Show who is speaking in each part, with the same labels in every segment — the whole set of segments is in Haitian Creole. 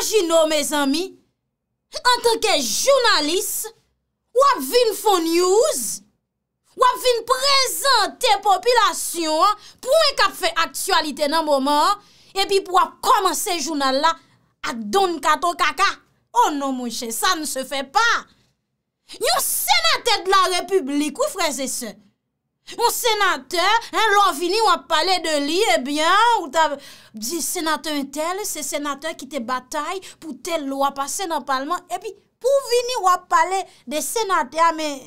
Speaker 1: Imaginò mè zami, an tanke jounalist, wap vin fon news, wap vin prezante popilasyon pou mè e kap fè aktualite nan mòman, epi pou wap koman se jounal la ak don kato kaka. Oh non mwenche, sa nse fè pa. Yon senatèd la republik, ou freze se? Un sénateur, hein, ou on parlé de lui, eh bien, ou t'as dit sénateur tel, c'est sénateur qui te bataille pour telle loi passer dans le Parlement. Et puis, pour venir, on parler de sénateur, mais.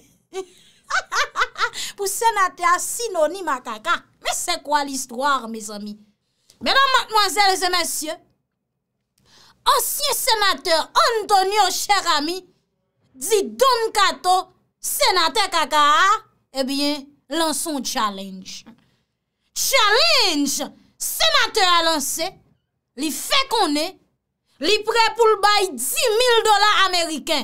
Speaker 1: pour sénateur, synonyme à caca. Mais c'est quoi l'histoire, mes amis? Mesdames, mademoiselles et messieurs, ancien sénateur Antonio, cher ami, dit Don Kato, sénateur caca, eh bien, Lanson challenge Challenge Senatè a lansè Li fè konè Li prè pou l'bay 10.000 dola amerikè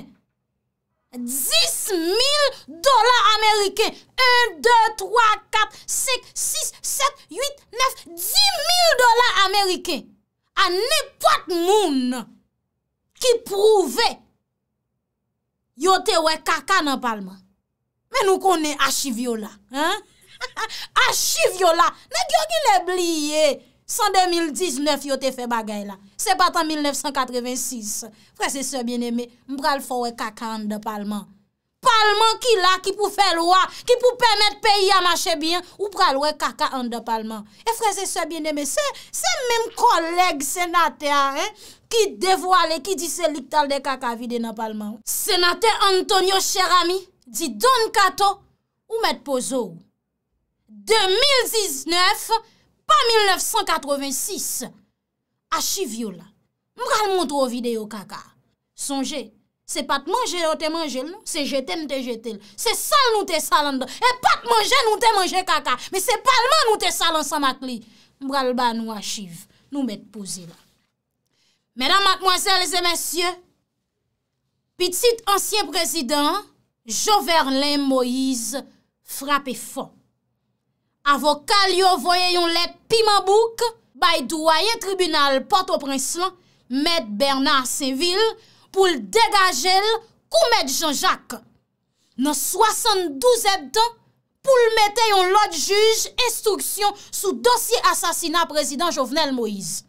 Speaker 1: 10.000 dola amerikè 1, 2, 3, 4, 5, 6, 7, 8, 9 10.000 dola amerikè Anè pat moun Ki prouve Yo te wè kaka nan palman Men nou konen a chiv yo la. A chiv yo la. Ne gyo ki ne bliye. San 2019 yo te fe bagay la. Se bat an 1986. Frase se bieneme, mbral fowe kaka an de palman. Palman ki la ki pou fe lwa, ki pou pemet peyi a mache bien, ou pralwe kaka an de palman. E frase se bieneme, se, se menm koleg senate a, ki devwale, ki dise liktal de kaka vide nan palman. Senate Antonio Cherami, Di don kato, ou met pozo ou. 2019, pa 1986, a chiv yola. Mbral monto ou videyo kaka. Sonje, se pat manje ou te manje l nou, se jeten ou te jetel. Se sal nou te salan do. E pat manje nou te manje kaka. Me se palman nou te salan san mat li. Mbral ba nou a chiv. Nou met poze la. Medan matmoazèl, zè mèsyè, pitit ansyen prezident, Jovernen Moïse frape fon. Avokal yo voye yon let Pimambouk, bay douayen tribunal Port-au-Prince lan, met Bernard Seville pou l'degajel kou met Jean-Jacques. Nan 72 etan pou l'mete yon lot juj, instruksyon sou dosye asasina prezident Jovenel Moïse.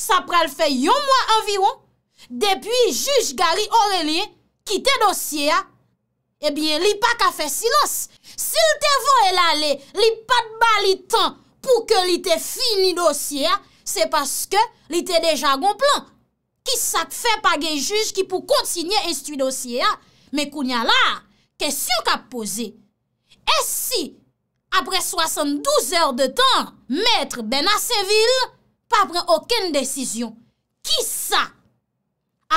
Speaker 1: Sa pral fe yon mwa anviron, depi juj Gary Aurelien kite dosye a, Ebyen, eh li pa ka fè sinos. Sil te vo el ale, li pat ba li tan pou ke li te fini dosye a, se paske li te deja gon plan. Ki sa te fè pa gen juj ki pou kontinye en stu dosye a? Me kounya la, kesyon ka pose. E si, apre 72 or de tan, metre ben a se vil, pa pren oken desisyon. Ki sa?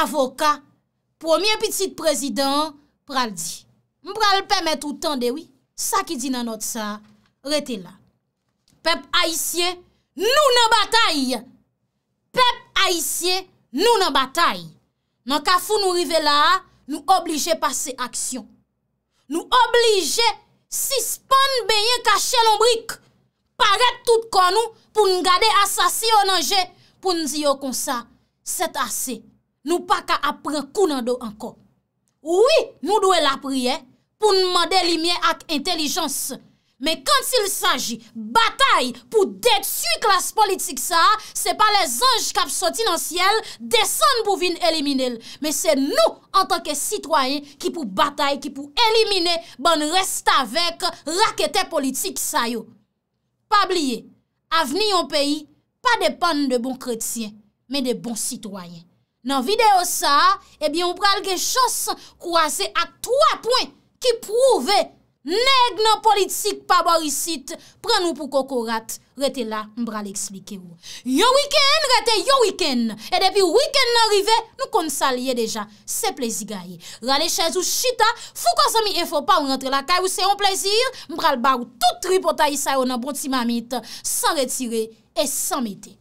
Speaker 1: Avoka, premier petit président, pral di. Mpral pèmè toutan dewi, sa ki di nanot sa, rete la. Pèp aisyè, nou nan batay! Pèp aisyè, nou nan batay! Nan ka foun nou rive la, nou oblige pase aksyon. Nou oblige sispan beye kache lombrik paret tout konou pou nou gade asasyonanje pou nou ziyo konsa. Set asy, nou pa ka apren kou nan do anko. Ouwi, nou dwe la priye, pou nman delimye ak intelijans. Men kan sil saji, batay pou detu klas politik sa, se pa les anj kap soti nan siel, desan pou vin elimine l. Men se nou an tanke sitwayen, ki pou batay, ki pou elimine, ban resta vek rakete politik sa yo. Pa bliye, avni yon peyi, pa depan de bon kretien, men de bon sitwayen. Nan videyo sa, ebi eh yon pralge chos kouase ak 3 poin, ki prouve neg nan politik pa borisit, pren nou pou koko rat, rete la mbra li ekslike ou. Yo wiken rete yo wiken, e depi wiken nanrive, nou konsalye deja, se pleziga ye. Rale chèz ou chita, fou konsami e fò pa ou rentre la kaj ou se yon plezir, mbral ba ou tout tri potayi sa yo nan bonti mamit, san retire et san mete.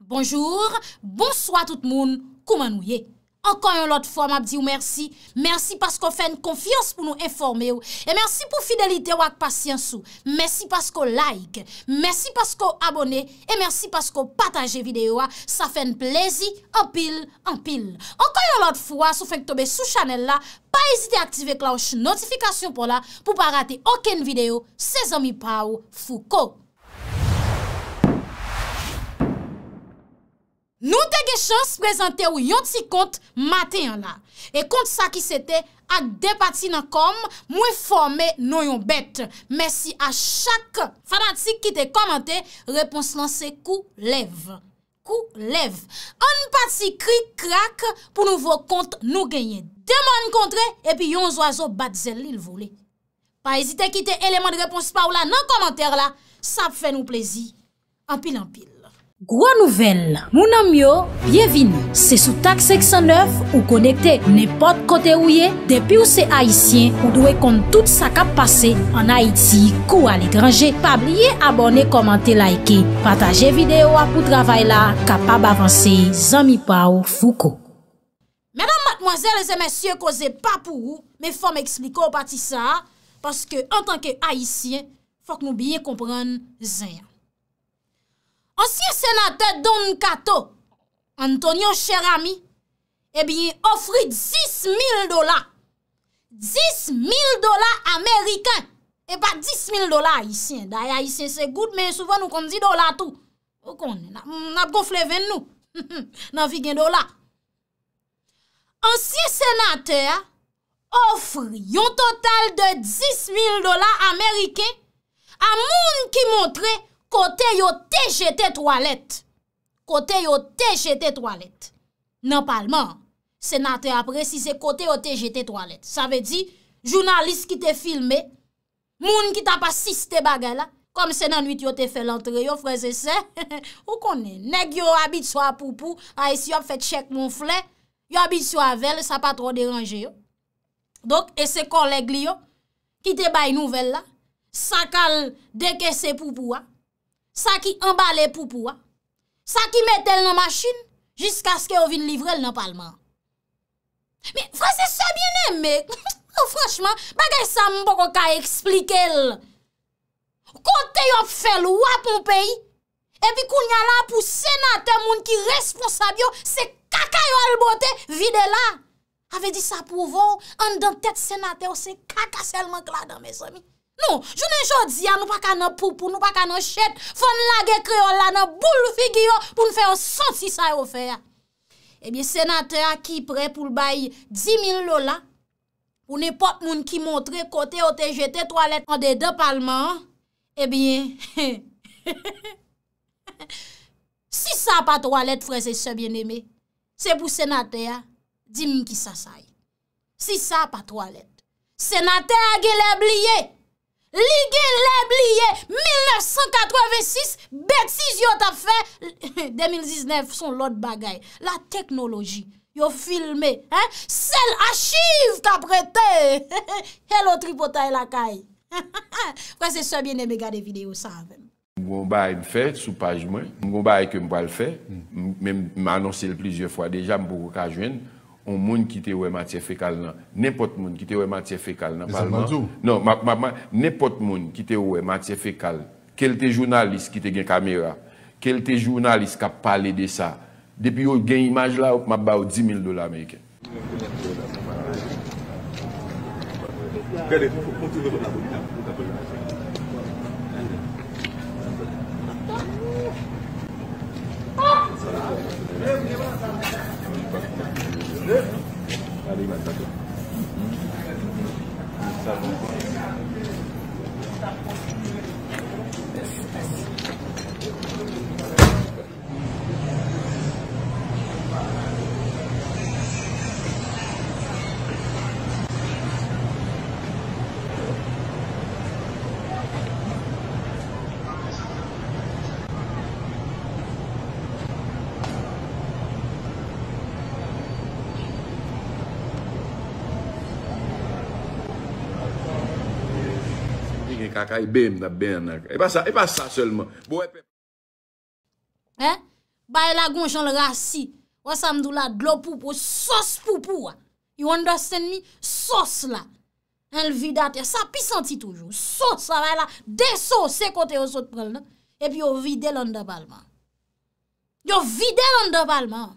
Speaker 1: Bonjour, bonsoi tout moun, kouman ou ye. Ankon yon lot fwa m ap di ou mersi, mersi pasko fè n konfiyans pou nou enforme ou, e mersi pou fidelite wak pasyen sou, mersi pasko like, mersi pasko abone, e mersi pasko pataje videyo wak, sa fè n plezi, anpil, anpil. Ankon yon lot fwa, sou fèk tobe sou chanel la, pa ezite aktive klanche notifikasyon pou la, pou pa rate oken videyo, se zan mi pa ou fou ko. Nou te ge chans prezante ou yon ti kont maten yon la. E kont sa ki sete ak depati nan kom mwen forme nou yon bet. Mersi a chak fanatik ki te komante, reponsman se kou lev. Kou lev. An pati kri krak pou nou vok kont nou genye. Deman kontre epi yon zo azo bat zel li lvole. Pa ezite ki te eleman de repons pa ou la nan komante la. Sa fe nou plezi. An pil an pil. Gwa nouvel, mounan myo, byevini, se sou tak 609 ou konekte nepot kote ouye, depi ou se Haitien ou dwe kont tout sa kap pase an Haiti kou al ekranje, pa blye abone, komante, laike, pataje videyo apou travay la, kapab avanse, zan mi pa ou fouko. Mèdam matmoazèl, zè mèsyè, ko zè pa pou ou, me fò mè ekspliko ou pati sa, paske an tanke Haitien, fòk nou blye kompran zè ya. Ansiye senate Don Kato, Antonio Cherami, ebiye eh ofri 10.000 dola. 10.000 dola Amerikan. Eba eh 10.000 dola Aisyen. Daya Aisyen se gout, men souvan nou kon di dola tou. Okon, nap kon fleven nou. Nan fikin dola. Ansiye senate, a ofri yon total de 10.000 dola Ameriken, a moun ki montre kote yo te jete toalet. Kote yo te jete toalet. Nan palman, se natre apre, si se kote yo te jete toalet. Sa ve di, jounalist ki te filme, moun ki ta pa sis te bagay la, kom se nan witi yo te felantre yo, freze se, ou konen, neg yo abit so a poupou, a esi yo fe tchek moun fle, yo abit so a vel, sa pa tro deranje yo. Dok, esi koleg li yo, ki te bay nouvel la, sakal deke se poupou a, Sa ki embalè poupouwa, ah. sa ki metèl nan machin, jiska skè yo vin livrel nan palman. Me, vwese sebyenèm, me, fweshman, bagay sa mbon kon ka eksplikel. Kote yo fèl wapon peyi, epi koun nyalan pou senatè moun ki responsab yo, se kakay yo albote, vide la. Ave di sa pou vou, an dan tèt senatè, se kakase lman kladan, mes ami. Nou, jounen jodi an, nou pa ka nan poupou, nou pa ka nan chet, fon la ge kreola nan bou lou figiyo pou nou fey an sotisay ou fey an. Ebyen, senatè a ki pre pou l bayi 10.000 lola, ou ne pot moun ki montre kote o te jete toalet an de de palman, ebyen, eh si sa pa toalet freze sebyen eme, se pou senatè a, 10.000 ki sasay. Si sa pa toalet, senatè a ge le bliye, Lige le bliye, 1986, betis yo ta fe, 2019 son lot bagay. La teknoloji, yo filme, sel achive ka prete. Hello Tripota e la kay. Wè se se biene me gade video sa anven. Mwen ba yon fe, sou page mwen. Mwen ba yon ke mwa l fe, mwen m'anonsel plizye fwa deja mbo kajweni. On moun ki te we Matye Fekal nan. Nen pot moun ki te we Matye Fekal nan. Nen pot moun ki te we Matye Fekal nan. Kel te jounalist ki te gen kamera. Kel te jounalist ka pale de sa. Depi yo gen imaj la, mabaw 10.000 dola meyken. Allez, il va E pa sa, e pa sa selman Eh, baye la gonjan le rasi Wa samdou la, glopou pou Sos pou pou wa You understand me? Sos la El vide ate, sa pisanti toujou Sos, baye la, desos E kote yo sot prel nan E pi yo vide londe palman Yo vide londe palman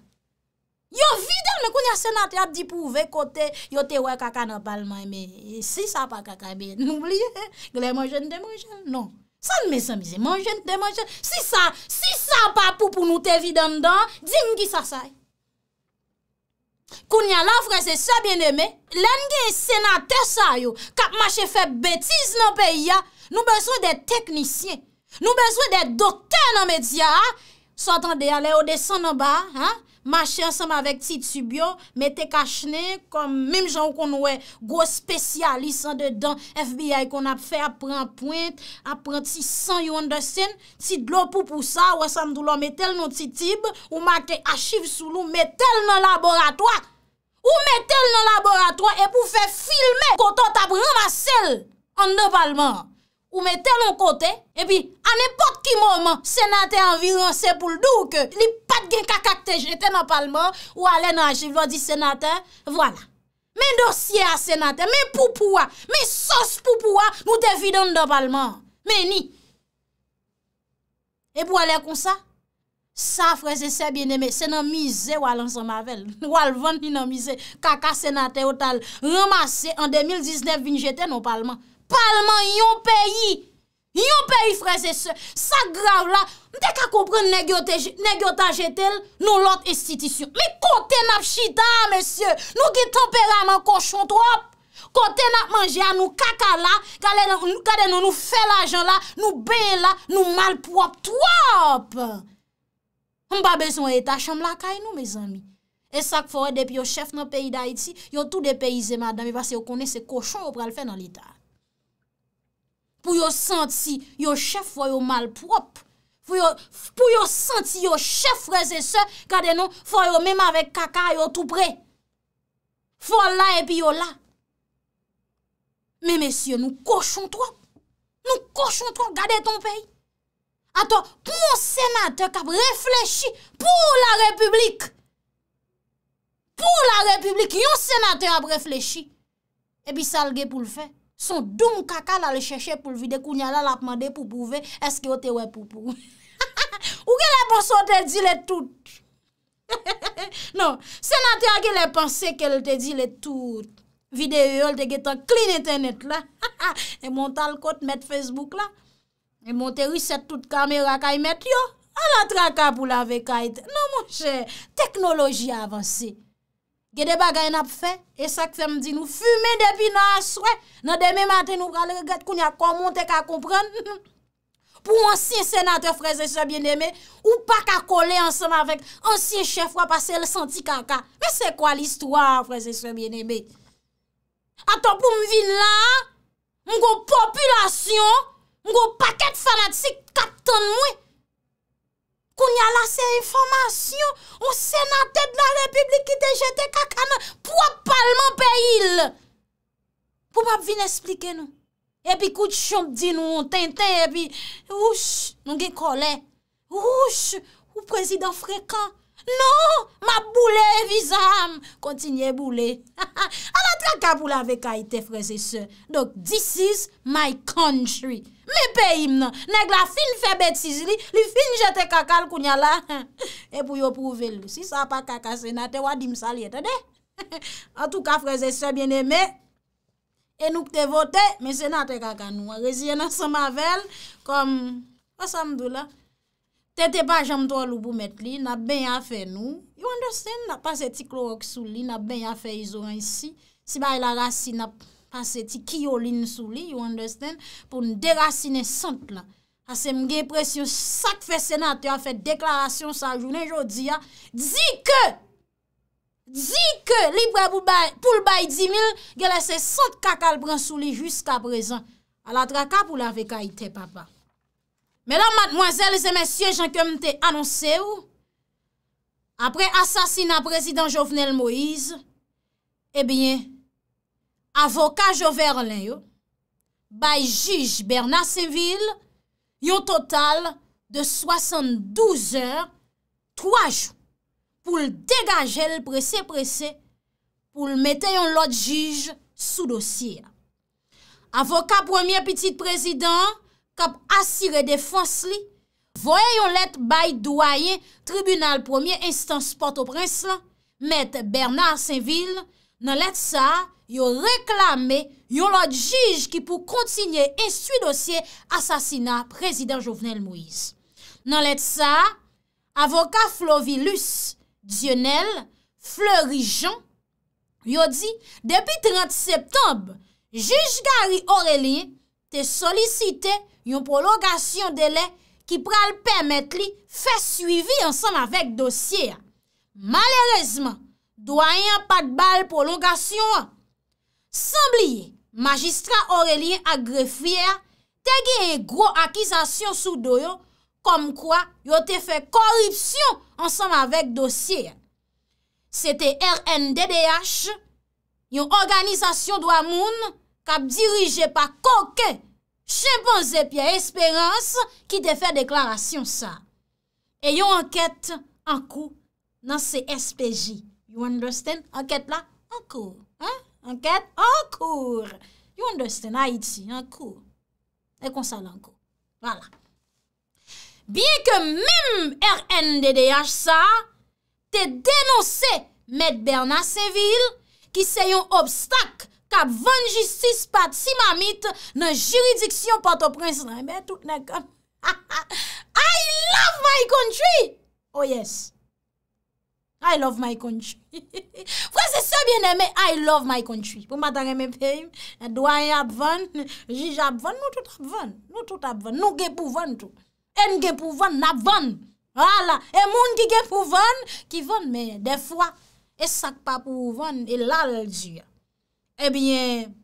Speaker 1: Yo vide mè koun ya senatè ap di pou ve kote, yo te we kaka nan palman mè, e si sa pa kaka mè, n'oublie, glè manjen de manjen, non. San mè san mize manjen de manjen, si sa, si sa pa pou pou nou te vide mè dan, di mè ki sa say. E. Koun ya lafrense sa bienemè, len gen senatè sa yo, kap mache fe betiz nan pe ya, nou beswe de teknisyen, nou beswe de doktè nan medya, sa tan de ale o de san nan ba, ha? Mache ansanm avek ti t subyo, mette kachne, kom mim jan ou kon wè, gwo spesyalis an dedan FBI kon ap fè, ap pran point, ap pran ti san yon dosen, ti dlo pou pou sa, wè san doulon, mette l nou ti tib, ou mak te achive sou loun, mette l nou laboratoat, ou mette l nou laboratoat, ep ou fè filme, koto ta pran ma sel, an devalman. Ou me ten an kote, e pi an epok ki mouman, senate an viran se pou l'douke, li pat gen kakak te jete nan palman, wale nan jive di senate, wala. Men dosye a senate, men poupoua, men sos poupoua, nou te fidan nan palman. Meni. E pou wale kon sa, sa freze se bieneme, se nan mize wale an zanmavelle. Wale vante ni nan mize, kaka senate otal, remase an 2019 vin jete nan palman. Palman yon peyi, yon peyi freze se, sa grav la, mde ka kompren negyotajetel nou lot estitisyon. Mi kote nap chita, mesye, nou ki tempera man koshon, to op, kote nap manje a nou kaka la, kade nou nou fe la jan la, nou be la, nou malp wap, to op. Mba bezon etajan mla kay nou, me zanmi. E sak fwore dep yo chef nan peyi da iti, yo tou de peyi zemadami, vase yo konen se koshon, yo pral fe nan lita. pou yo senti yo chef fo yo malprop, pou yo senti yo chef reze se, kade nou fo yo mèm avèk kaka yo tout prè, fo la epi yo la, mè messi yo nou koshon to, nou koshon to, kade ton pey, ato pou yon sèmatek ap reflechi, pou la republik, pou la republik yon sèmatek ap reflechi, epi salge pou l'fè, Son doum kaka la le chèche pou l vide kou nye la la pman de pou pouve, eske yo te we pou pouve. Ou gen la ponson te di le tout? Non, se nan te a gen le ponsen ke l te di le tout, vide yo l te getan klin eten et la. E montal kote met Facebook la, e monte riset tout kamera ka y met yo, an la traka pou la vekayte. Non mon chè, teknoloji avansi. Gede bagay nan ap fe, esak fem di nou fume debi nan aswe, nan deme maten nou pral regat koun ya komonte ka komprende. Pou ansye senate Freze Sebyen Deme, ou pa ka kole ansen avèk ansye chef wap ase le senti kaka. Me se kwa l'histoire Freze Sebyen Deme? Ato pou mvin la, mwen go populasyon, mwen go paket fanatik kaptan mwen. Koun ya la se informasyon, ou senatèd nan republik ki te jete kakana, pou ap palman pe il. Pou ap vin esplike nou? E pi kout chonk di nou, ten ten, e pi, ouch, nou gen kole, ouch, ou prezident frekant. Non, map boule, vizam, kontinye boule. Anat la ka boule avek a ite frezese. Dok, this is my country. Mè pe im nan, neg la fin fè betiz li, li fin jete kakal kou nya la. E pou yo prouve li, si sa pa kakase, nan te wadim sali ete de. An tou ka freze se bien eme, en nou kte vote, men se nan te kakanou. Reziye nan sa mavel, kom, asam dou la. Tete pa jemtou loupou met li, nan ben afe nou. You understand, nan pase ti klo wak sou li, nan ben afe izo an si. Si bay e la rasi, nan... panse ti kiyo lin sou li, you understand, pou nou derasine sant la. Ase mge presyo sak fe senat, yo a fet deklarasyon sa jounen jodi ya, di ke, di ke li pre poul bayi di mil, ge lese sant kakal pran sou li jiska prezant. A la dra kap ou la ve ka ite papa. Menan madmoazel, se men sye jan kem te anonsè ou, apre asasina prezident Jovenel Moïse, e eh bine, Avoka Joverlin yo, bay jige Bernard Saint-Ville, yon total de 72 heures, 3 jours, pou l'dégager l'presse-presse, pou l'mette yon lot jige sous dossier. Avoka premier petit président, kap assiré défense li, voye yon let bay doyen tribunal premier instance porte au prince lan, met Bernard Saint-Ville nan let sa... yo reklamè yon lot jij ki pou kontinye eswi dosye asasina prezident Jovenel Moïse. Nan let sa, avoka Flovilus Dienel Fleurijan yo di, depi 30 septembe, jij Gary Aureli te solisite yon prologasyon dele ki pral pemet li fè suivi ansan avèk dosye. Malèrezman, do a yon pat bal prologasyon an, Sambliye, magistrat Aurelien Agrefriere, tege e gro akizasyon sou do yo, kom kwa yo te fe koripsyon ansanm avek dosye. Se te RNDDH, yon organizasyon do amoun, kap dirije pa koke, chenpon zepye esperans, ki te fe deklarasyon sa. E yon anket anko nan se SPJ. You understand? Anket la anko. Ha? Anket, ankour. You understand Haiti, ankour. E konsalankou. Voilà. Bien ke mèm RNDDH sa, te denonse Medberna Seville ki se yon obstak ka vanjistis pati mamit nan jiridiksyon pato prins. Non, Mè tout, nè kon. I love my country! Oh yes. I love my country. Vwese se bien eme, I love my country. Pou madan eme pey, dwayen apvan, jij apvan, nou tout apvan. Nou tout apvan, nou gen pouvan tou. En gen pouvan, napvan. Wala, en moun gen pouvan, ki van. Men, defwa, esak pa pouvan, elal diya. Ebyen,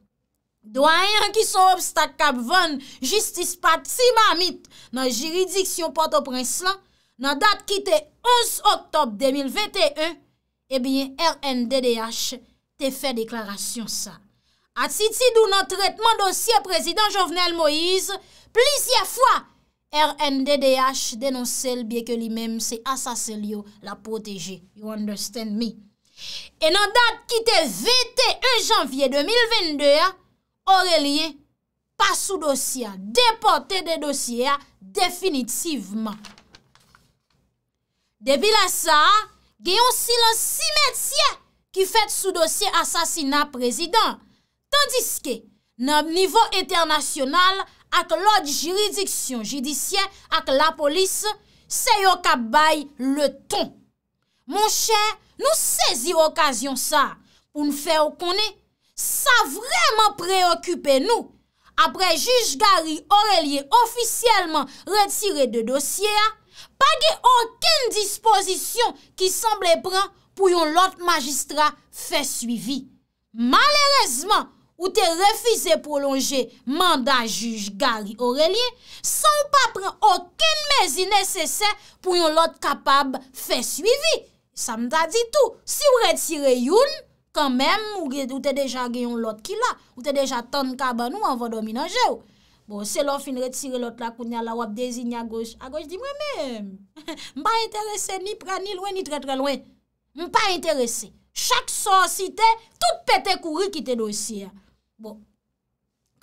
Speaker 1: dwayen ki sou obstak apvan, justice pati mamit nan jiridiksyon poto prenslan, nan dat ki te 11 oktob 2021, e bie RNDDH te fe deklarasyon sa. At siti dou nan tretman dosye prezident Jovenel Moïse, plisye fwa RNDDH denonse l bye ke li mem se asasel yo la proteje. You understand me? E nan dat ki te 21 janvye 2022, ah, Aurelie pa sou dosye, depote de dosye ya ah, definitiveman. Debi la sa, geyon silan si metye ki fet sou dosye asasina prezident. Tandiske, nan nivou internasyonal ak lodi jiridiksyon jidisyen ak la polis, se yo kap bay le ton. Mon chè, nou sezi okasyon sa pou nou fe okone. Sa vreman preokype nou apre jij Gari Aurelie ofisyelman retire de dosye a, pa ge orken disposisyon ki sanble pran pou yon lot magistra fe suivi. Malerezman, ou te refize prolonje manda juj Gary Aurelien, san ou pa pran orken mezi nesesè pou yon lot kapab fe suivi. Sa mta di tou, si ou retire yon, kanmem ou te deja ge yon lot ki la, ou te deja tan kaban ou an vado minanje ou. Bon, se lo fin retire lot la kou nya la wap dezine a goj, a goj di mwen men, mba interese ni pra ni lwen ni tre tre lwen, mba interese, chak sor si te, tout pete kou ri ki te dosye. Bon,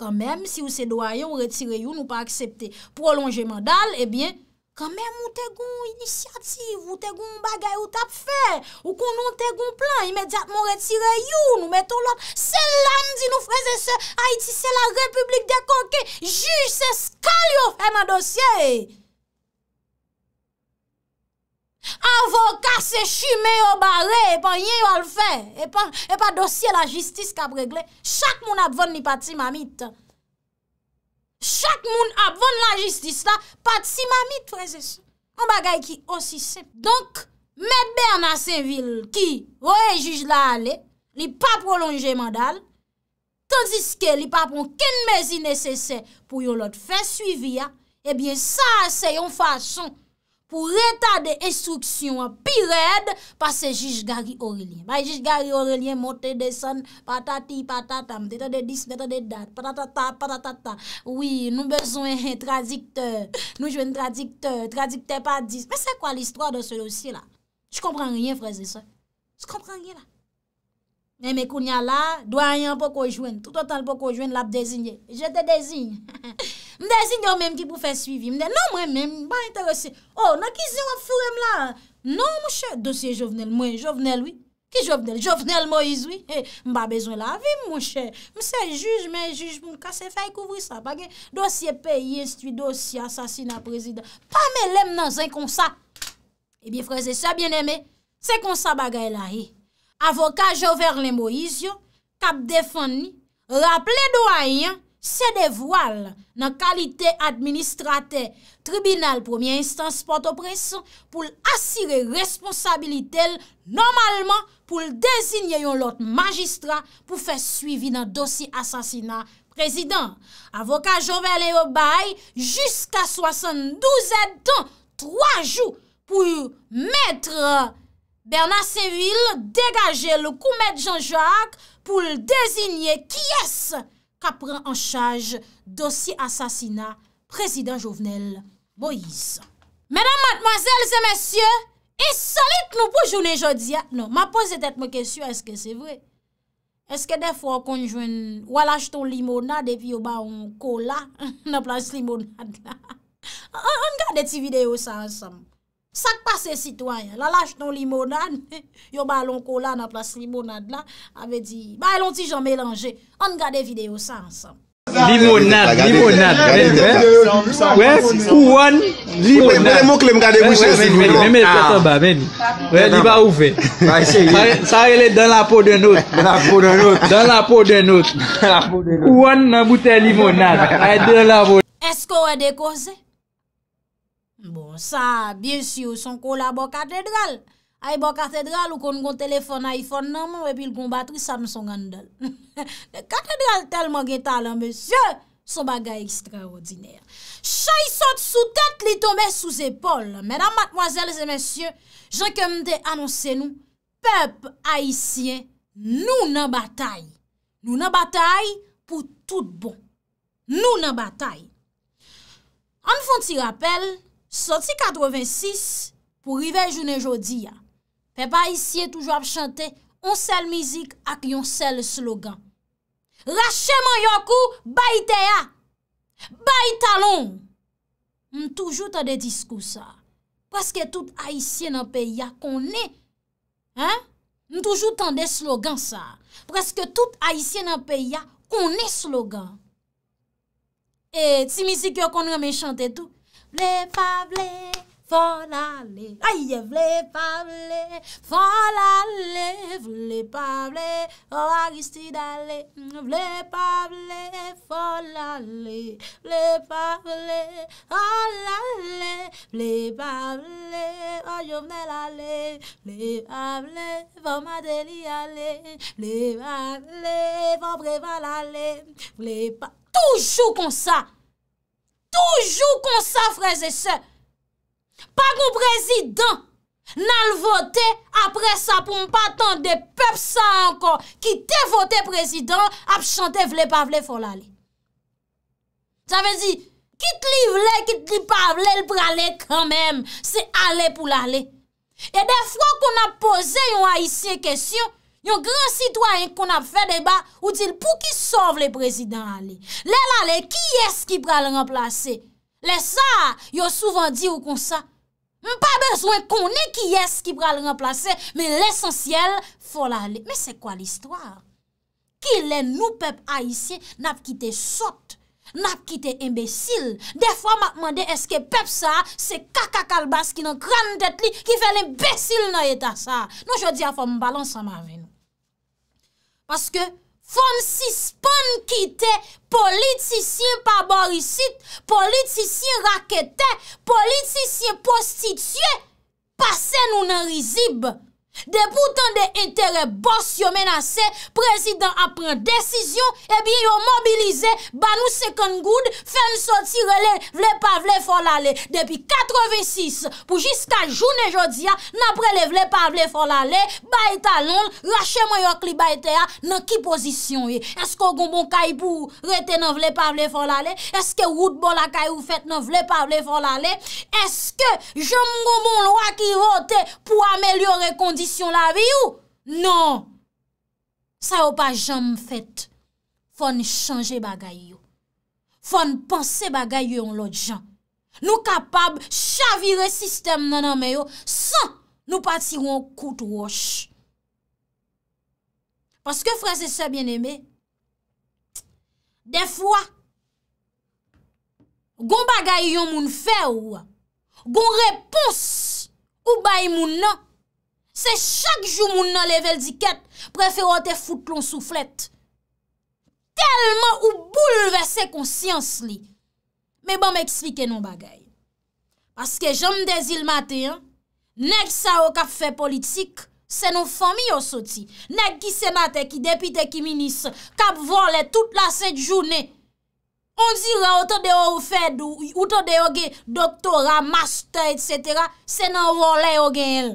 Speaker 1: kan men si ou se doye ou retire yon ou pa aksepte prolonjeman dal, e eh bien... Kamèm ou te goun inisiativ, ou te goun bagay ou tap fè, ou konon te goun plan, imediat moun retire youn, ou meton lot, sel landi nou freze se, Haiti se la republik de konke, juj se skal yo fèman dosye. Avokat se chime yo bare, e pa yen yo al fè, e pa dosye la jistis kap regle, chak moun ap voun ni pati mamit. Chak moun ap von la jistis la, pat si mami tweze se. An bagay ki osi se. Donk, mè bè an a se vil ki wè juj la ale, li pa prolonje mandal, tansis ke li pa pon ken mezi nesesè pou yon lot fè suivi ya, ebyen sa se yon fason. pou reta de instruksyon pi red pa se jiz Gari Orlien. Bay jiz Gari Orlien mote desan patati patatam, deta de dis, deta de dat, patatata, patatata. Oui, nou bezon tradikteur, nou jwen tradikteur, tradikte pa dis. Mais c'est quoi l'histoire de ce dossier-là? J'comprends rien, Frédéric-san. J'comprends rien, là. Mè mè konya la, dwa ayan pou konjwen, tout an tan pou konjwen la p designe. Je te designe. Mè designe yo mèm ki pou fè suivi. Mè mè mè mè, mè mè, mè mè mè mè, mè mè mè mè mè mè mè mè mè. Oh, nan ki zi wap furem la? Non mouche, dosye jovenel, mwen jovenel wè. Ki jovenel? Jovenel moiz wè. Mè mè mè bezwen la, avim mouche. Mè se juj, mè juj, mou ka se fè kouvri sa. Pake dosye peyi, istu dosye, asasina, prezident. Pame lèm nan zan kons Avoka Joverle Moizio, kap defani, raple do ayen, se devwal nan kalite administrate tribunal premier instance porto preso pou l'assire responsabilitel normalman pou l'designe yon lot magistra pou fe suivi nan dosi asasina prezident. Avoka Joverle Obay jusqu'a 72 etan 3 jou pou yon maitre Bernard Seville degaje l koumet Jean-Jacques pou l dezignye ki es ka pren an chaj dosi asasina prezident jovenel Moïse. Mèdam, matmazèl, zè mèsyè, e solit nou pou jounen jodia? Non, ma pose tèt mè kèsyò, eske se vwe? Eske defo an konjwen wala jtoun limonade evi oba an kola nan plas limonade? An gade ti video sa ansam. Sak pa se sitwanyen, la laj ton limonade, yo ba lon kola na plas limonade la, ave di, ba elon ti jan melange, an gade video sa ansan.
Speaker 2: Limonade, limonade, meni, we, kou an, limonade. Meni mokle m gade mousse, si nou nan. Mene mweni, mweni, mweni, mweni, mweni, mweni. We, li ba
Speaker 1: ouve. E sa ele dan la po de not. Dan la po de not. Dan la po de not. Kou an nan bute limonade. Esko we dekoze? Bon, sa, bien siyo, son kou la bo katedral. Ay bo katedral, ou kon kon telefon iPhone nan men, ou epi l kon batri, sa mson gandol. Katedral telman geta lan, monsye, son bagay ekstraordinèr. Chay sot sou tèt, li tomè sou zépol. Mèdam, matmoazèl, zè monsye, jè kem de anonsè nou, pèp haïsyen, nou nan batay. Nou nan batay pou tout bon. Nou nan batay. An foun ti rappel, Soti 86 pou rive jounen jodi ya. Fè pa isye toujou ap chante, on sel mizik ak yon sel slogan. Rache man yon kou, bayi teya. Bayi talon. M toujou tan de diskou sa. Preske tout a isye nan peyi ya kon ne. M toujou tan de slogan sa. Preske tout a isye nan peyi ya kon ne slogan. Ti mizik yo kon reme chante tou, 🎵Vle pa vle, fa lale🎵 Ayye, ble pa Vle, fa lale Vle pa vle, ha listi da le Vle pa vle, fa lale Vle pa vle, ha lale Vle pa vle, yo vne lale Vle pa vle, nan madeli lale Vle pa vle, fanpre fa lale Vle pa Toujou ponsa! Toujou kon sa freze se, pa kon prezidant nan vote apre sa pou m pa tan de pep sa ankon, ki te vote prezidant ap chante vle pa vle fol ale. Sa vezi, ki te li vle ki te li pa vle l prale kanmem, se ale pou l ale. E defro kon ap pose yon a isye kesyon, Yon gran sitwoyen kon ap fe deba ou dil pou ki sov le prezident a li. Le la le, ki yes ki pral remplase? Le sa, yo souvan di ou kon sa. Mpa bezwen kon ne ki yes ki pral remplase, me l'esensyel fol a li. Me se kwa l'histoire? Ki le nou pep a isye nap kite sot? Nap kite imbesil? De fwa ma pman de eske pep sa, se kaka kalbas ki nan kran det li, ki vel imbesil nan etas sa. Nou jodi a fwa mbalan sa ma ven nou. Paske fon si spon kite politisyen paborisit, politisyen rakete, politisyen postitye, pase nou nan rizib. Depoutan de intere bors yo menase Prezident apren desisyon Ebyen eh yo mobilize Banou second good Fen soti rele vle pa vle fol ale Depi 86 Pou jiska joun e jodia ah, Naprele vle pa vle fol ale Baye talon Lache mwen yo kli baye teya Nan ki pozisyon e eh? Eske o gombo kaj pou rete nan vle pa vle fol ale Eske wout bol a kaj ou fet nan vle pa vle fol ale Eske jom gombo lwa ki vote Pou amelyore kondisyon Si yon lavi yo Non Sa yo pa jom fèt Fon chanje bagay yo Fon panse bagay yo yon lot jan Nou kapab chavire sistem nananme yo San nou patiron kout wosh Paske frese se bien eme Defwa Gon bagay yo moun fe ou Gon repons Ou bay moun nan Se chak jou moun nan level di ket, preferote foute lonsou flet. Telman ou bouleve se konsyans li. Me bom eksplike nou bagay. Paske jom dezil mate, neg sa ou kap fe politik, se nou fomi yo soti. Neg ki senate, ki depite, ki minis, kap vole tout la set jouni. On zira ou te de ou fed, ou te de ou ge doktora, master, etc. Se nou vole yo gen el.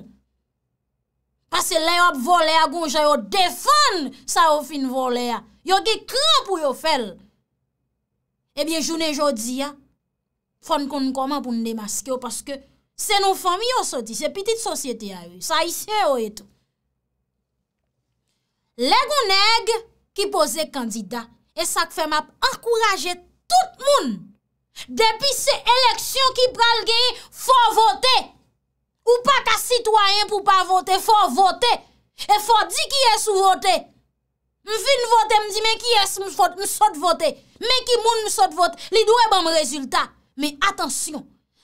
Speaker 1: Pase le yo vole a gonja yo defon sa ou fin vole a. Yo ki kran pou yo fel. Ebyen jounen joudi a, fon konn koman pou n demaske yo. Paske se nou fomi yo soti, se pitit sosyete a yo. Sa isye yo eto. Le gon neg ki pose kandida. E sak fe map, ankouraje tout moun. Depi se eleksyon ki pral geyi, fon votey. Ou pa ka sitwoyen pou pa vote, e fò vote, e fò di ki es ou vote. M fin vote, m di men ki es m sote vote, men ki moun m sote vote, li dwe ban m rezultat. Men atensyon,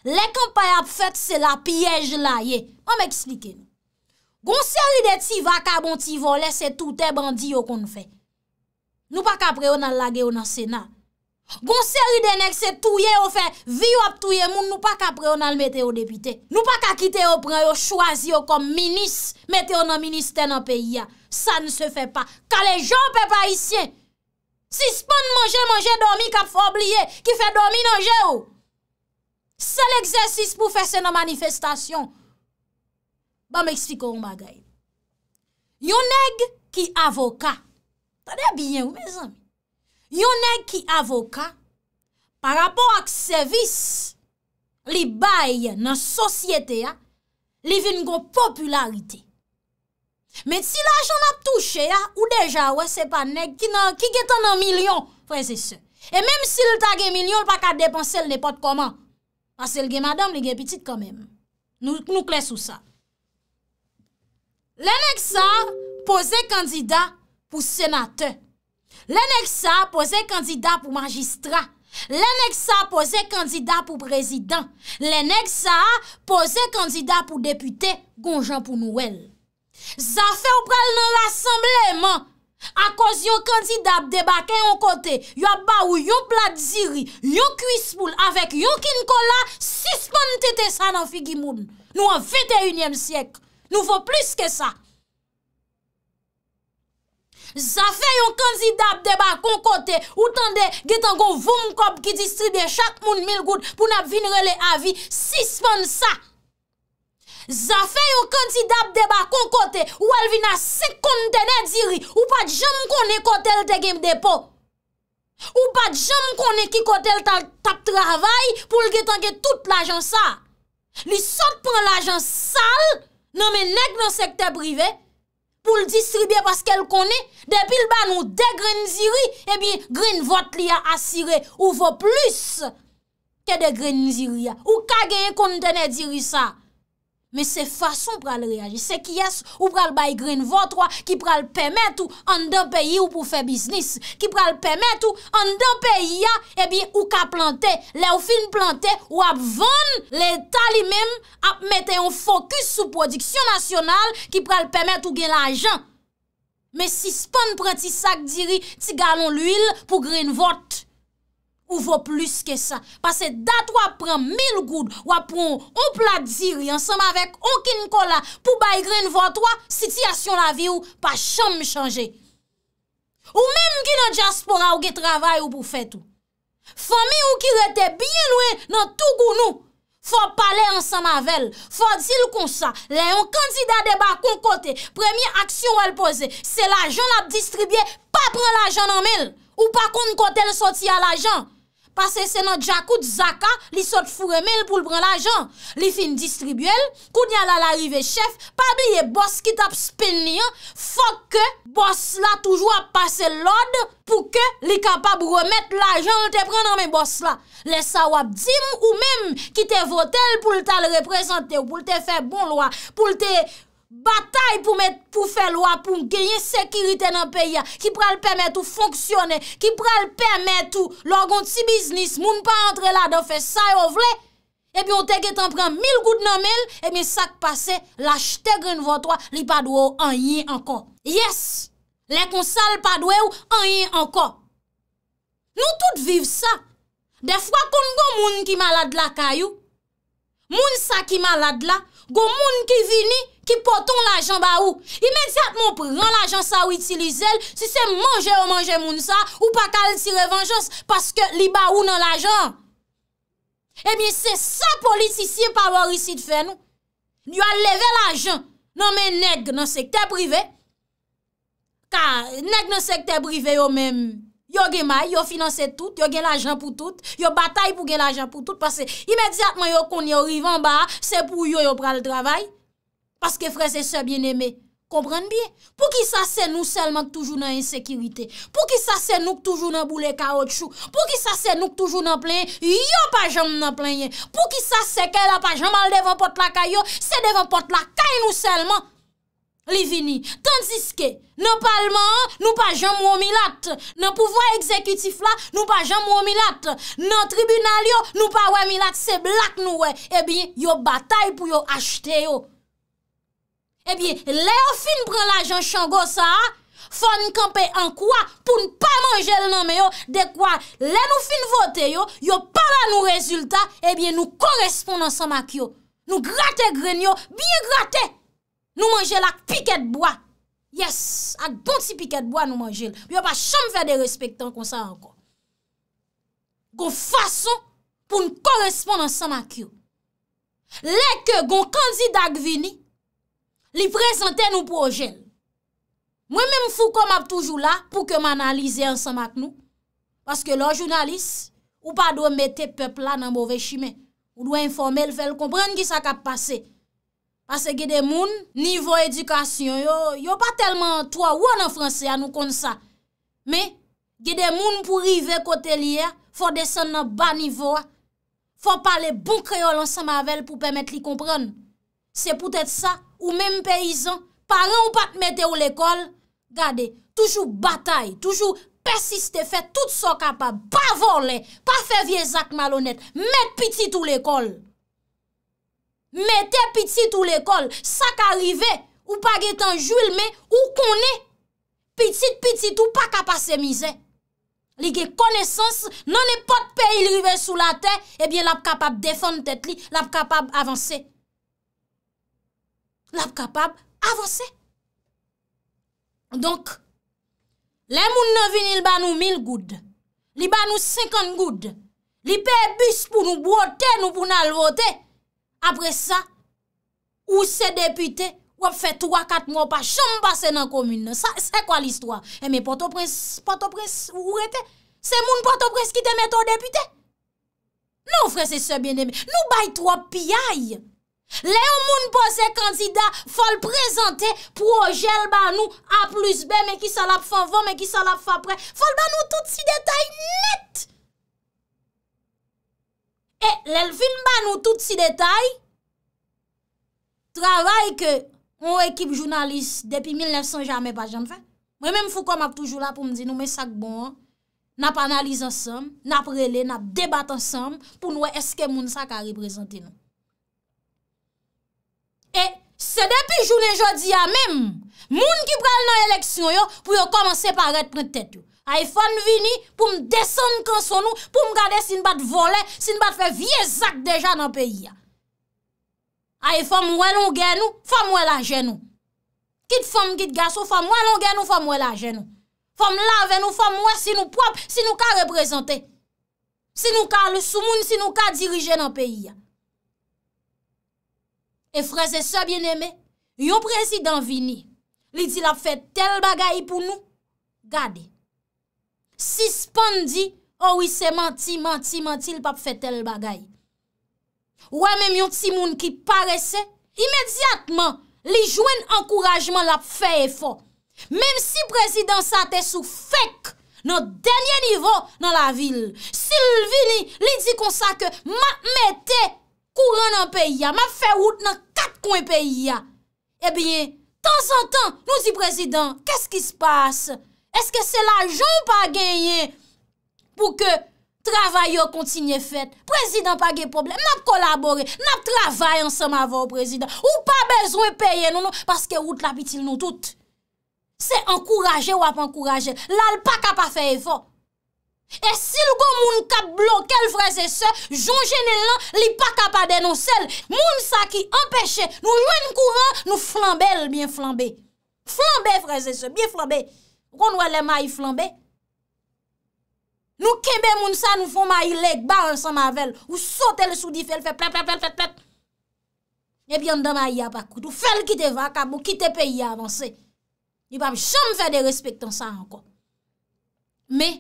Speaker 1: le kampay ap fèt se la piyej la ye. An m ekslike nou. Gon se an li de ti va ka bon ti vole, se toutè bandi yo kon nou fe. Nou pa ka pre ou nan lage ou nan sena. Gon seri denek se touye ou fe vi ou ap touye moun nou pa kapre ou nan l'mete ou depite. Nou pa ka kite ou pre ou chwazi ou kom minis. Mete ou nan minis ten an peyi ya. Sa nou se fe pa. Ka le joun pe pa isye. Si spon mange mange domi kap fo obliye. Ki fe domi nan je ou. Se l'exersis pou fese nan manifestasyon. Ba m ekspiko ou m bagay. Yon neg ki avoka. Tade biyen ou bezan mi? Yon nek ki avoka, par rapport ak servis, li bay nan sosyete ya, li vin go popularite. Met si la ajan ap touche ya, ou deja we se pa nek ki getan nan milyon, freze se. E menm si lita gen milyon, l pa ka depanse l nepot koman. Ase l gen madame, l gen pitit komem. Nou kles ou sa. Le nek sa, pose kandida pou senatey. Lè nèk sa a pose kandida pou magistra Lè nèk sa a pose kandida pou prezident Lè nèk sa a pose kandida pou depute Gonjan pou nouel Zafè ou pral nan l'assembleman A koz yo kandida pou debake yon kote Yo ap ba ou yo plat ziri Yo kuis moul avèk yo kin kola Sispon tete sa nan figi moun Nou an 21e siek Nou vò plus ke sa Zafè yon kanzi dap deba kon kote ou tan de getan kon voun kop ki distribye chak moun mil gout pou nap vin rele avi, sispon sa. Zafè yon kanzi dap deba kon kote ou al vina sekonde dene diri ou pat jam kon e kotel te gem depo. Ou pat jam kon e ki kotel tap travay pou l getan ge tout l ajan sa. Li sot pran l ajan sal nan men neg nan sekte brive. pou l disribye paske l konen, depil ban ou degrenziri, ebi, eh gren vot li a asire, ou vo plus ke degrenziri a. Ou ka gen kon dene diri sa? Me se fason pral reage, se kyes ou pral bay green vot wak, ki pral pemet ou an eh de peyi ou pou fe bisnis, ki pral pemet ou an de peyi ya ebi ou ka plante, le ou film plante ou ap ven le tali mem ap mette yon fokus sou prodiksyon nasyonal ki pral pemet ou gen la jan. Me si spon prati sak diri ti galon l'uil pou green vot wak. Ou vo plus ke sa. Pase dat wap pran mil goud. Wap pran oupla diri. Ansama vek oukin kola. Pou bay gren vwot wap. Sityasyon la vi ou. Pa chanm chanje. Ou menm ki nan diaspora ou ge travay ou pou fet ou. Fami ou ki rete biye loue nan tou gounou. Fwa pale ansama vel. Fwa dil kon sa. Le yon kandida deba kon kote. Premye aksyon wale pose. Se la jan la distribye. Pa pran la jan anmel. Ou pa kon kote l soti al la jan. Pase se nan Djakou Dzaka li sot furemel pou l pran l ajan. Li fin distribuel, kou dyan la la rive chef, pa biye boss ki tap spen nian, fok ke boss la toujou ap pase l od pou ke li kapab remet l ajan l te pran nan men boss la. Le sa wap dim ou menm ki te votel pou l tal represente ou pou l te fe bon loa, pou l te... batay pou fè lwa pou m genyen sekirite nan peya, ki pral pèmè tou fonksyonè, ki pral pèmè tou lò gond si biznis, moun pa antre la do fè sa yo vle, e bi yon teke tan pran 1000 gout nan 1000, e bi sak pase, lach teke nan 23, li padwè ou an yin anko. Yes! Lè kon sal padwè ou an yin anko. Nou tout vive sa. Defwa kon gò moun ki malad la kayou, moun sa ki malad la, gò moun ki vini, Ipoton l'ajan ba ou, imediatman pran l'ajan sa ou itilize el, si se manje ou manje moun sa, ou pa kal ti revanjons, paske li ba ou nan l'ajan. Ebyen eh se sa politisye pa waw risit fe nou, yon leve l'ajan nan men neg nan sekte prive, kar neg nan sekte prive yon men, yon gen may, yon finanse tout, yon gen l'ajan pou tout, yon batay pou gen l'ajan pou tout, paske imediatman yon konye yon rivan ba, se pou yon yon pran l'dravay. Paske freze se bien eme. Kompran biye. Pou ki sa se nou selman k toujou nan insekirité. Pou ki sa se nou k toujou nan boule kaotchou. Pou ki sa se nou k toujou nan plenye. Yo pa jom nan plenye. Pou ki sa se ke la pa jom al devan pot la kayo. Se devan pot la kay nou selman. Li vini. Tansiske nan palman an nou pa jom womilat. Nan pouvoi ekzekutif la nou pa jom womilat. Nan tribunal yo nou pa womilat. Se blak nou we. Ebi eh yo batay pou yo achete yo. Ebyen, eh lè ou fin pran l'ajan chan gò sa a, fon n'kampè an kwa pou n'pa manjèl nan mè yo, de kwa lè nou fin votè yo, yo pa la nou rezultat, ebyen eh nou korespondansan mak yo. Nou gratè gren yo, biye gratè. Nou manjèl ak pikèd bwa. Yes, ak bont si pikèd bwa nou manjèl. Mè yo pa chan m'fè de respektan kon sa an kò. Gon fason pou n'korespondansan mak yo. Lè kè gon kanzid ak vini, Li prezante nou projel Mwen men mfou kom ap toujou la Pou keman analize ansan mak nou Paske lor jounalist Ou pa do mette pepla nan bove chimen Ou do informel vel kompren Gisa kap pase Pase gede moun nivou edikasyon Yo pa telman toa wan an franse An nou kon sa Me gede moun pou rive kote liye Fon desen nan ba nivou Fon pale bon kreol ansan mavel Pou pemet li kompren Se pou tete sa ou menm peyizan, paran ou pa te mette ou l'ekol, gade, toujou batay, toujou persiste, fe tout so kapab, pa vorle, pa fe viezak malonet, mette pitit ou l'ekol, mette pitit ou l'ekol, sa ka rive, ou pa getan joulme, ou kone, pitit pitit ou pa kapase mize, li ge konesans, nan e pot peyil rive sou la te, ebyen eh la pe kapab defon tet li, la pe kapab avanse, N ap kapab avanse. Donk, le moun nan vinil banou 1000 goud, li banou 50 goud, li pe bus pou nou bote, nou pou nan lote. Apre sa, ou se depite, wap fe 3-4 moun pa chanm base nan komine. Sa, sa kwa l'istwa? E me poto pres, poto pres, ou rete? Se moun poto pres ki te meto depite? Nou fre se se bieneme. Nou baye 3 piyaye. Le ou moun pose kandida, fol prezante projel ba nou a plus be, me ki salap fa van, me ki salap fa pre. Fol ba nou tout si detay net. E lel fin ba nou tout si detay, travay ke ou ekip jounalist depi 1900 jamè pa jante. Mwen mwen fou kom ap toujou la pou mwen di nou mwen sak bon, nap analiz ansam, nap rele, nap debat ansam pou nou eske moun sak a reprezante nou. E, se depi jounen jodi ya mem, moun ki pral nan eleksyon yo pou yo komanse paret prentet yo. Ay e foun vini pou m deson kanson nou, pou m gade sin bat vole, sin bat fe viezak deja nan peyi ya. Ay e foun mwen longen nou, foun mwen lajen nou. Kit foun kit gaso, foun mwen longen nou, foun mwen lajen nou. Foun mwen laven nou, foun mwen si nou prop, si nou ka reprezenten. Si nou ka lusou moun, si nou ka dirije nan peyi ya. E freze se bieneme, yon prezidant vini, li di la fe tel bagay pou nou, gade. Si span di, owi se manti, manti, manti, li pa fe tel bagay. Ouè mèm yon ti moun ki paresè, imediatman, li jwen ankourajman la fe e fo. Mèm si prezidant sa te sou fek nan denye nivou nan la vil, si l vini, li di konsa ke ma mète. Kou ran nan peyi ya, map fe wout nan kat kon peyi ya. Ebyen, eh tan san tan, nou di prezident, kesk ki se passe? Eske se laljon pa genye pou ke travay yo kontinye fet? Prezident pa genye problem, nap kolabore, nap travay ansan mavo prezident. Ou pa bezwen peye nou nou, paske wout la bitil nou tout. Se enkouraje wap enkouraje, lal pak apa fe evo. E sil go moun kap blo, kel freze se, jonge ne lan, li pa kapa denon sel. Moun sa ki empeshe, nou lwen kouvan, nou flambe l, bien flambe. Flambe freze se, bien flambe. Kon wale may flambe? Nou kebe moun sa, nou fomay lek, ba ansan mavel, ou sote le sou di fel, fel, fel, fel, fel, fel. Nebyan da may ya pakout, ou fel kite vaka, mou kite pe ya avanse. Nipam, chanm fe de respektan sa ankon. Me,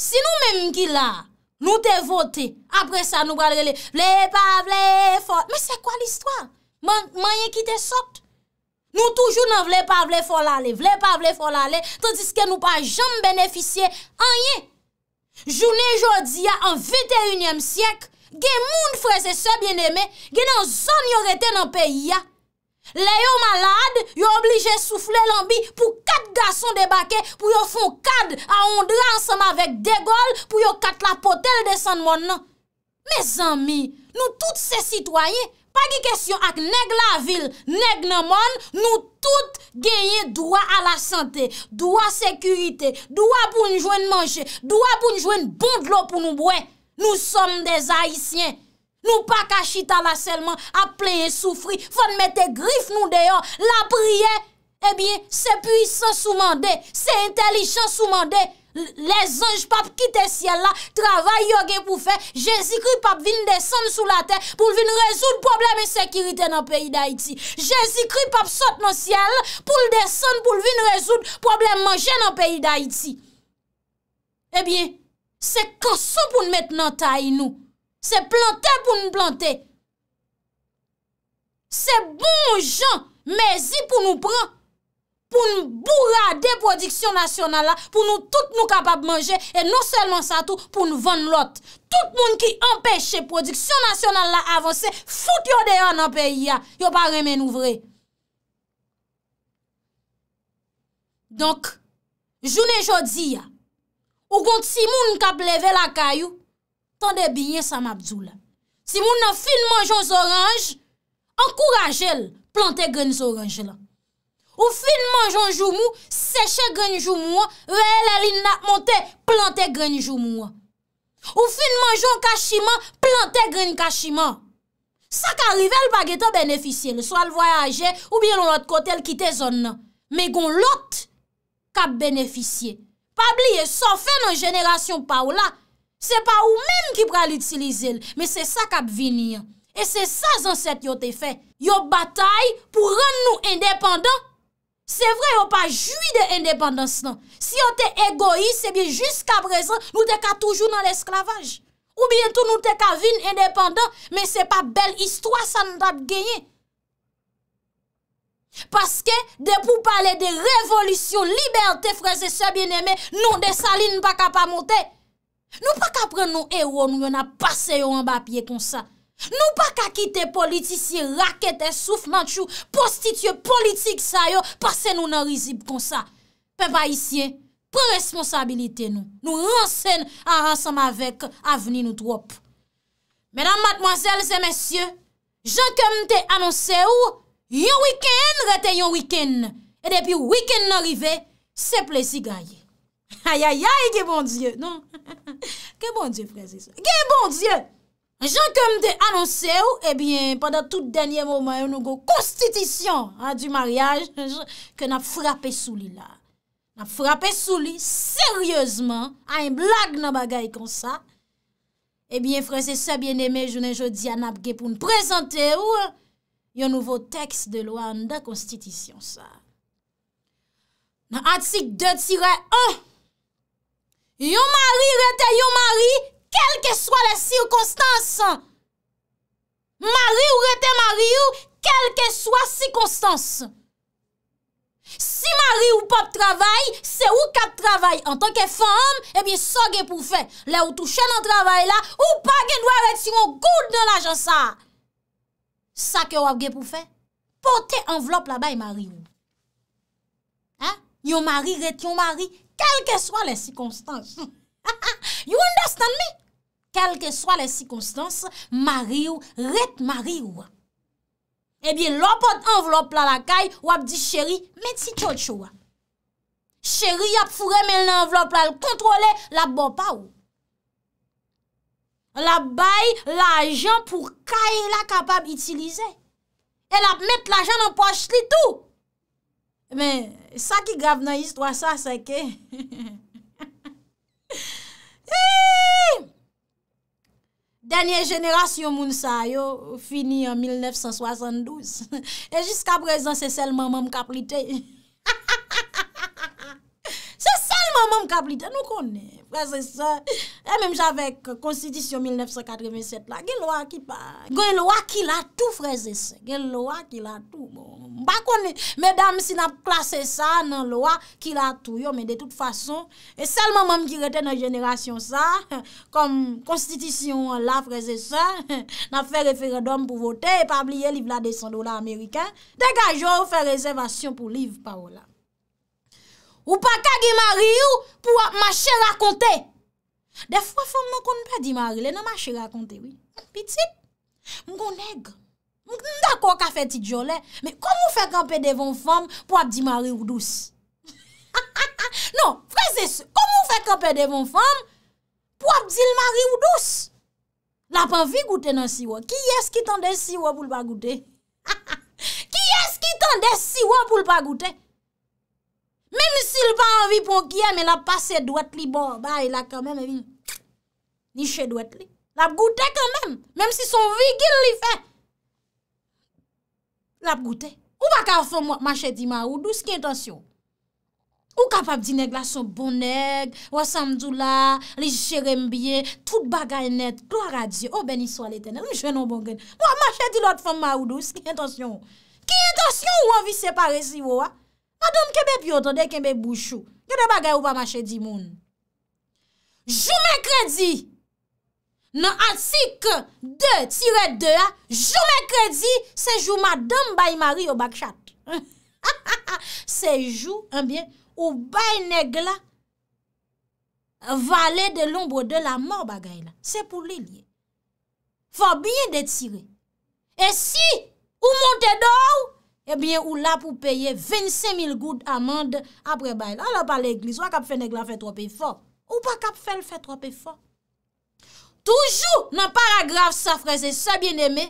Speaker 1: Si nou menm ki la, nou te vote, apre sa nou brade le, vle pa vle fol, me se kwa l'istwa? Man ye ki te sot? Nou toujou nan vle pa vle fol ale, vle pa vle fol ale, tadiske nou pa jom beneficye an ye. Jounen jodi ya, an 21e siyek, gen moun frese se bieneme, gen an zon yorete nan peyi ya. Le yo malade, yo oblije souffle lambi pou kat gason debake pou yo fon kad aonde ansam avek degol pou yo kat la potel de san non? moun nan. Me zami, nou tout se sitwaye, pa gi kesyon ak neg la vil, neg nan moun, nou tout genye dwa a la sante, dwa sekurite, dwa pou nou jwen manje, dwa pou nou jwen bondlo pou nou bwe. Nou som de zayisyen. Nou pa kachita la selman ap plenye soufri. Fon mette grif nou deyon. La priye, e bie, se pwisan sou mande. Se intelijan sou mande. Le zonj pap kite siel la. Travay yoge pou fe. Jezi kri pap vin deson sou la ten. Poul vin rezoud probleme sekirite nan peyi da iti. Jezi kri pap sot nan siel. Poul deson pou vin rezoud probleme manje nan peyi da iti. E eh bie, se konson pou nou mette nan tay nou. Se plantè pou nou plantè. Se bon jan mezi pou nou pran. Pou nou bourade prodiksyon nasyonal la. Pou nou tout nou kapap manje. E nou selman sa tout pou nou van lot. Tout moun ki empèche prodiksyon nasyonal la avanse. Fout yo deyon nan peyi ya. Yo pa remen ouvre. Donk, jounen jodi ya. Ou kont si moun kap leve la kayou. Tande binyen sa mabzou la. Si moun nan fin manjons oranj, ankurajel, plante grenz oranj la. Ou fin manjons joumou, seche grenz joumou, veye lalina monte, plante grenz joumou. Ou fin manjons kachiman, plante grenz kachiman. Sa ka rive l bageto beneficye, le swal voyaje, ou bien lout kote l kite zon nan. Me gon lout, ka beneficye. Pabliye, sa fe nan jenerasyon pa ou la, Se pa ou men ki pra l'utilize l. Men se sa kap vin yon. E se sa zanset yo te fe. Yo batay pou rann nou indépendant. Se vre yo pa jwi de indépendant se nan. Si yo te egoïse eh bi jiska prezant, nou te ka toujou nan l'esklavaj. Ou bientou nou te ka vin indépendant. Men se pa bel istwa sa nou tap genye. Paske de pou pale de revolutyon, liberte, freze se bieneme, nou de sali nou pa kap amote. Nou pa ka pren nou ero nou yon ap pase yon an bapye kon sa. Nou pa ka kite politisye rakete soufman chou, prostitye politik sa yon, pase nou nan rizib kon sa. Pe pa isye, pe responsabilite nou, nou ransen an ransom avek aveni nou trop. Menan matmoazelze, mensyo, jan kem te anonse ou, yon wikend rete yon wikend. E depi wikend nan rive, se plezi gaye. Ayayay, ge bon Diyo, non? Ge bon Diyo, Fransese? Ge bon Diyo? Anjan kèm de anonsè ou, ebyen, padan tout denye mouman, yon nou go konstitisyon, ha, du maryaj, ke nap frape sou li la. Nap frape sou li, seryèzman, a yon blag nan bagay kon sa. Ebyen, Fransese, sa bien eme, jounen jò diyan ap ge pou n'prezante ou, yon nouvo tekst de lwa an da konstitisyon sa. Nan atik 2-1, Yon mari rete yon mari, kelke swa le sirkonstanse. Mari ou rete mari ou, kelke swa sirkonstanse. Si mari ou pa p'travay, se ou ka p'travay an tanke fèm, ebyen eh sa gen pou fè. Le ou tou chè nan travay la, ou pa gen dwa rete yon gout nan la jansar. Sa ke wap gen pou fè? Pote envelop la bay mari ou. Yo mari rete yon mari, kelke swa le sikonstans. You understand me? Kelke swa le sikonstans, mari ou, ret mari ou. E eh biye lopot envelop la la kay, wap di cheri, met si tchotcho wap. Cheri ap fure men l'envelop la, el kontrole, la bopa ou. La bay l'ajan pou kay la kapab itilize. El ap met l'ajan nan poch li tou. Men, sa ki grav nan histwa sa, seke. Danyen jenerasyon moun sa yo, fini an 1972. E jiska prezan, se selman moun kaplite. Se selman moun kaplite, nou konen. Prese se, e mèm javek konstitisyon 1987 la, gèl lo a ki pa, gèl lo a ki la tou prese se, gèl lo a ki la tou, mèdame si nan plase sa nan lo a ki la tou yo, mè de tout fason, e selman mèm ki rete nan jenerasyon sa, kom konstitisyon la prese se, nan fe referedom pou vote, e pa bliye liv la de 100 dola Amerikan, degaj yo ou fe rezervasyon pou liv pa ou la. Ou pa kage mari ou pou ap mache rakonte. De fwa fwa mwen konpe di mari, le nan mache rakonte, oui. Petite, mwen kon neg. Mwen kon ka fe tit jolè. Men kon mwen fwe konpe de von fwa mwen pou ap di mari ou dous. Non, fwe se se. Kon mwen fwe konpe de von fwa mwen pou ap di mari ou dous. La panvi gouten nan siwa. Ki es ki tande siwa pou lpa gouten? Ki es ki tande siwa pou lpa gouten? Mem si l pa anvi pou kiye, men ap pase dwet li bon. Ba, il a kamen, evi, nishè dwet li. Lap goutè kamen, men si son vwi gil li fe. Lap goutè. Ou baka fèm wak machè di ma ou dous, ki intasyon? Ou kapap di neg la son bon neg, wak samdou la, li jerem biye, tout bagay net, kloar a diye. Ou ben iswa le tenè, ou jwenon bon genè. Ou wak machè di lot fèm ma ou dous, ki intasyon? Ki intasyon wak anvi separe si wou wak? Adam kebe piotande, kebe bouchou. Gwede bagay ou pa mache di moun? Jou mè kredi, nan asik de tire de a, jou mè kredi, se jou madame bayi mari ou bakchat. Se jou, anbyen, ou bayi negla, vale de l'ombre de la mort bagay la. Se pou li liye. Fa byen de tire. E si, ou monte do ou, Ebyen eh ou la pou peye 25 000 gout amande apre bayla. A la pa l'eklis, wak ap fè nek la fè trope fò? Ou pa kap fè l fè trope fò? Toujou nan paragraf sa freze sa bien eme,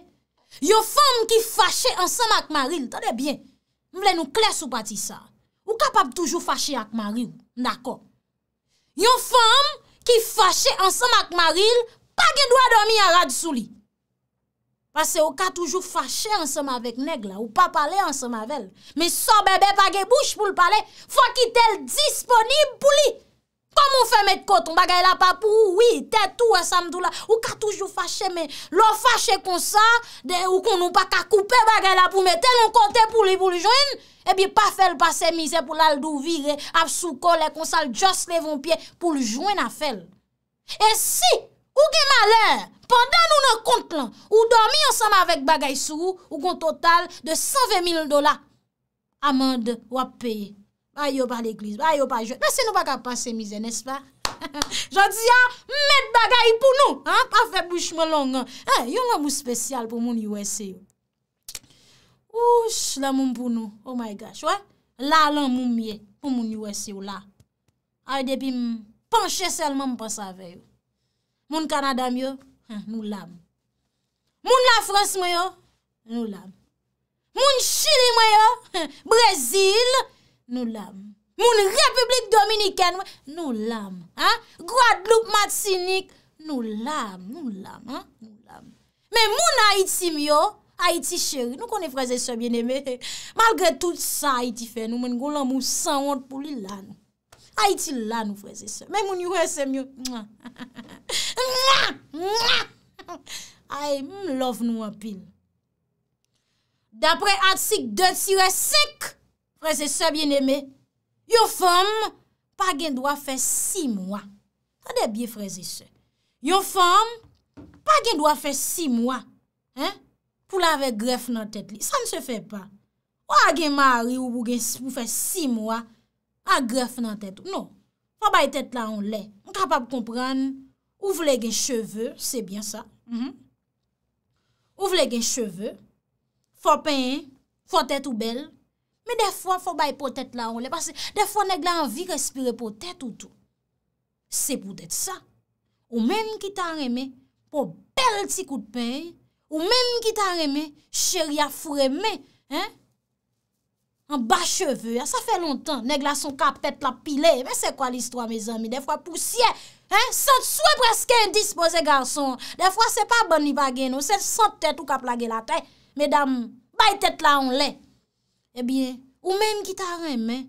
Speaker 1: yo fèm ki fache ansan mak maril, tade bien, mwen lè nou kler sou pati sa, ou kapap toujou fache ak maril, dako? Yo fèm ki fache ansan mak maril, pake dwa domi a rad sou li. Pase ou ka toujou fache ansema vek neg la, ou pa pale ansema vel. Me son bebe pa ge bouch pou l pale, fwa ki tel disponib pou li. Koman fe met koton, bagay la pa pou ou, wii, tetou, samdou la. Ou ka toujou fache, me lor fache kon sa, ou kon nou pa ka koupe bagay la pou me tel, ou kon eh te pou li pou l jwen, e bi pa fel pase mi se pou l aldou vire, ap sou kole kon sa l jos levon pie pou l jwen a fel. E si... Ou gen malè, pandan nou nan kont lan, ou dormi ansama avèk bagay sou, ou kon total de 120 000 dola. Amande wap peye. Bayo pa l'eklis, bayo pa jò. Mè se nou baka pase mizè, nè s'pa? Jò di ya, mèd bagay pou nou. Ha, pa fè bouchme longan. He, eh, yon nan mou spesyal pou moun YSY. Oush, la moun pou nou. Oh my gosh, wè? La lan moun mè, pou moun YSY la. A, depi mè, panche selman mè pa sa veyo. Moun Kanadam yo, nou lam. Moun la Frans mwen yo, nou lam. Moun Chiri mwen yo, Brazil, nou lam. Moun Republik Dominiken, nou lam. Ah? Gwadloup Matinik, nou lam. Ah, moun Haiti mwen yo, Haiti chéri. Nou konen franses so bien eme. Malgre tout sa Haiti fè, nou men goun lò mou san wot pou li lan. A iti lan ou freze se. Men moun yu we se myou. Ay, moun love nou apil. Dapre at sik, dote sire sik, freze se bien eme, yon fom pa gen dwa fe si mwa. Fade bie freze se. Yon fom pa gen dwa fe si mwa. Pou la ve gref nan tet li. Sa n se fe pa. Ou a gen mari ou bou gen mwa fe si mwa, Agref nan tèt ou. Non. Fò bay tèt la on lè. Mwen kapab kompran, ouvle gen cheveu, sebyan sa. Mhm. Ouvre gen cheveu, fò pen, fò tèt ou bel. Men defo fò bay po tèt la on lè. Pase defo neg la anvi respire po tèt ou tou. Se pou tèt sa. Ou men ki tan reme, po bel ti kout pen. Ou men ki tan reme, chèrya fureme. Eh? An ba cheve, ya sa fe lontan. Neg la son kapet la pile. Mè se kwa l'histoire, mè zami? De fwa poussye, he? Sante sou e preske indispose, garson. De fwa se pa boni bageno. Sante sante ou kap la gelat. Mèdam, bay tete la on lè. Ebyen, ou mèm gitaren mè,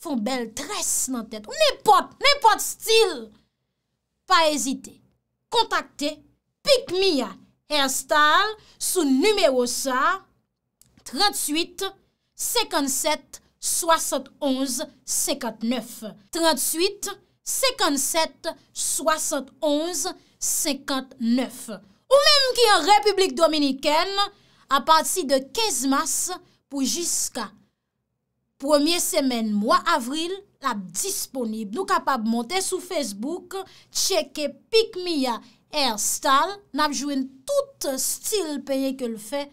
Speaker 1: fon bel tres nan tete. Ou nèpot, nèpot stil. Fa ezite. Kontakte, pik mi ya. Enstalle, sou nümero sa, 38 57, 71, 59. 38, 57, 71, 59. Ou menm ki an Republik Dominikèn, a patsi de 15 mas pou jiska. Premier semen, mwa avril, lap disponib nou kapab monte sou Facebook, cheke Pikmiya Air Star, nap jwen tout stil peye ke l fek,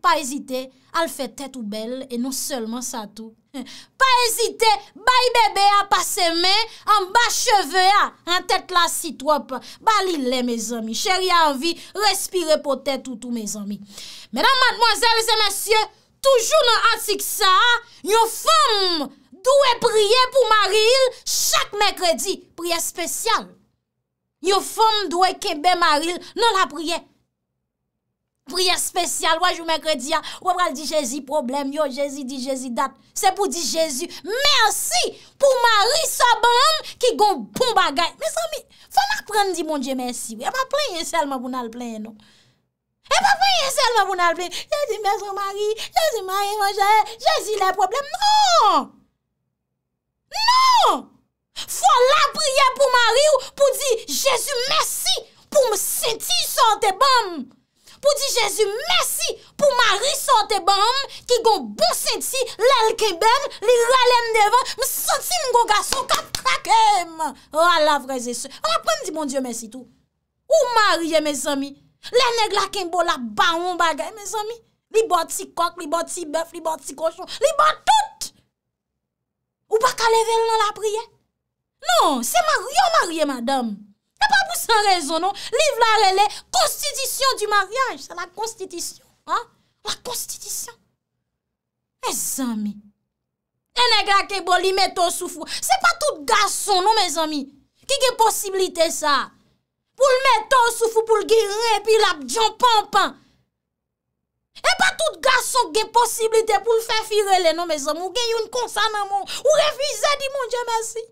Speaker 1: Pa ezite al fè tèt ou bel E nou seulement sa tou Pa ezite bay bebe a pase me An ba cheve a An tèt la si trop Balile me zomi Cheri anvi respire potè toutou me zomi Mèdam madmozèl zè mèsyè Toujou nou ansik sa Nyo fèm Dwe priye pou maril Chak mèkredi priye spèsyal Nyo fèm dwe kebe maril Nou la priye Priye spesyal, waj ou men krediya, wap al di Jezi problem, yo Jezi di Jezi dat, se pou di Jezi mersi pou mari sa bam ki gon pou bon bagay. Mè san mi, fò la pren di moun Jezi mersi, wè pa pren yon selman pou nan plen nou. Wè pa pren yon selman pou nan plen, Jezi mersi pou mari, Jezi mari manje, Jezi le problem, non! Non! Fò la priye pou mari ou pou di Jezi mersi pou m senti sa te bam! Pou di Jezu, mersi pou mari sote ban an, ki gon bon senti lal kebev, li ralem devan, mi senti mgon gason kap trakeman. Wa oh, la vreze se. A man pon di bon Diyo mersi tou. Ou mariye me zami? Le neg lakin bo la ban an bagay me zami? Li bon ti kok, li bon ti bev, li bon ti koshon, li bon tout! Ou baka level nan la priye? Non, se mariye ou mariye madame? E pa pou san rezon nou, liv la rele, konstitisyon di maryaj, sa la konstitisyon, an? La konstitisyon. E zami, ene gra ke boli meto soufou, se pa tout gason nou, me zami, ki ge posibilite sa? Poul meto soufou, poul ge re, pi lap, diyon, pan, pan. E pa tout gason ge posibilite pou l'fefi rele nou, me zami, ou ge yon konsan nan moun, ou refize di moun, je mersi.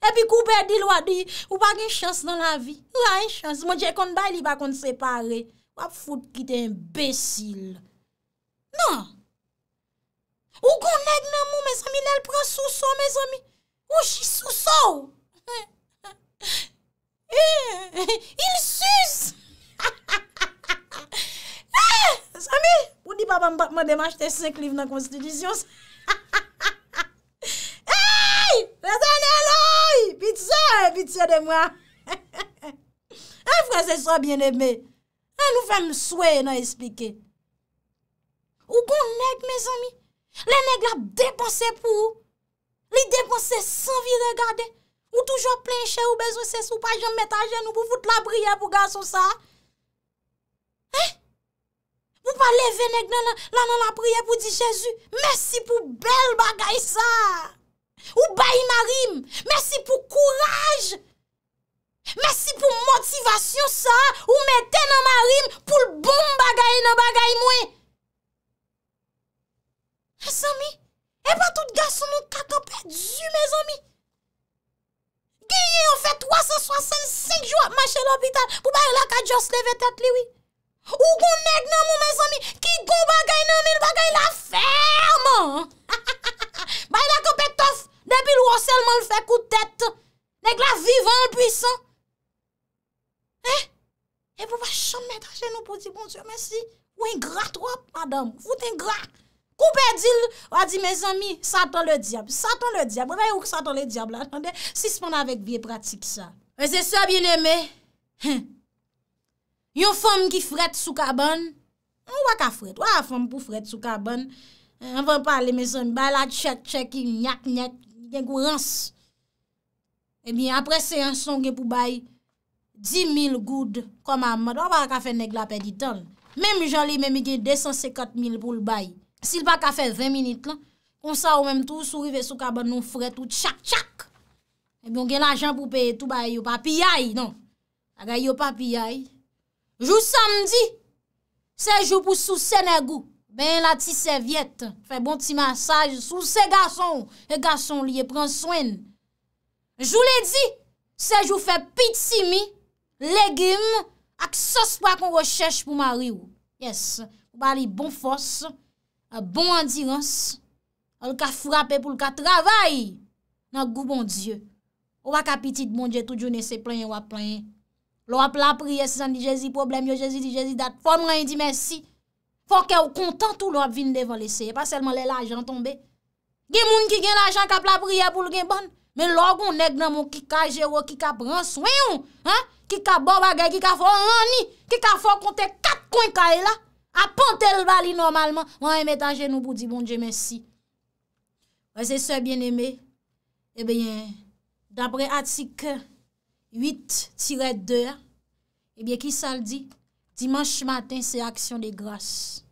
Speaker 1: Epi kou bè di lwa di, ou bag en chans nan la vi. Ou a en chans, mwen dje konde bay li ba konde separe. Wap foute ki te imbesil. Nan. Ou kon neg nan mou, mwen sami, lèl pre sou sou, mwen sami. Ou chi sou sou. Eh, il sus. Eh, sami, ou di baba mwen demache te 5 liv nan konstitisyons. Sye de mwa E fre se so bien e me E nou fem sou e nan esplike Ou kon neg me zami Le neg la depose pou Li depose San vi regade Ou toujou plenche ou bezo ses Ou pa jom met a jenou pou foute la priye pou gaso sa He Ou pa leve neg nan Nan nan la priye pou di jesu Mersi pou bel bagay sa He Ou bayi ma rim Mersi pou kouraj Mersi pou motivasyon sa Ou meten nan ma rim Pou lboum bagay nan bagay mwen E sa mi E pa tout gasou moun kakopet Dzi me zomi Gyeye yo fet 365 Jwa mwache l'hopital Pou bayi laka jos leve tet liwi Ou kon neg nan moun me zomi Ki go bagay nan mi l bagay la ferm Bayi laka pet tof Depi l woselman l fè koutet, Nèk la vivan l pwisan, Eh, E pou va chan mèt a chen nou pou di, Bon, si, ou en grat, wap, Adam, ou en grat, Koupe di, wadi, mes ami, Satan le diable, Satan le diable, Wè ou Satan le diable, Sispanda avèk vie pratik sa, Mè se so bien emè, Yon fòm ki fret sou kabon, Mè wak a fret, wè a fòm pou fret sou kabon, Mè vòm pale, mes ami, Bè la chèk, chèk, nèk, nèk, gen kou rans. Ebi eh apre seanson gen pou bay 10.000 goud koma amad, wap a kafe neg la pe di ton. Mem joli, mem gen 250.000 pou l bay. Sil pa kafe 20 minit lan, on sa ou menm tou sou rive sou kaban nou fret ou tchak tchak. Ebi on gen l ajan pou pe tou bay yo papi yay, non. Aga yo papi yay. Jou samdi, se jou pou sou Senegou. Ben la ti serviette, fè bon ti masaj sou se gason. E gason li e pren swen. Jou li di, se jou fè piti simi, legim, ak sos pwa kon rechèche pou mary ou. Yes, ou bali euh, bon fos, bon endirans, ou lka frapè pou lka travay, nan gou bon Diyo. Ou wak apitit bon Diyo, tou Diyo ne se plenye wap plenye. Lo wap la priye, se zan di Jezi problem, yo Jezi di Jezi dat, fon lan di mesi. Fòkè ou kontant ou lò ap vin devan leseye, pa selman lè l'ajan tonbe. Gè moun ki gen l'ajan kap la priyè pou lò gen ban, men lò goun neg nan moun ki kajè wò ki ka pranswen yon, ki ka bò bagè, ki ka fò anni, ki ka fò kontè kat konkay la, apante l'bali normalman, wè mè tanjen nou pou di bon dje mèsi. Wè se sè bien eme, e bè yon, dapre atik 8-2, e bè ki saldi, Dimanche matin, se aksyon de gras.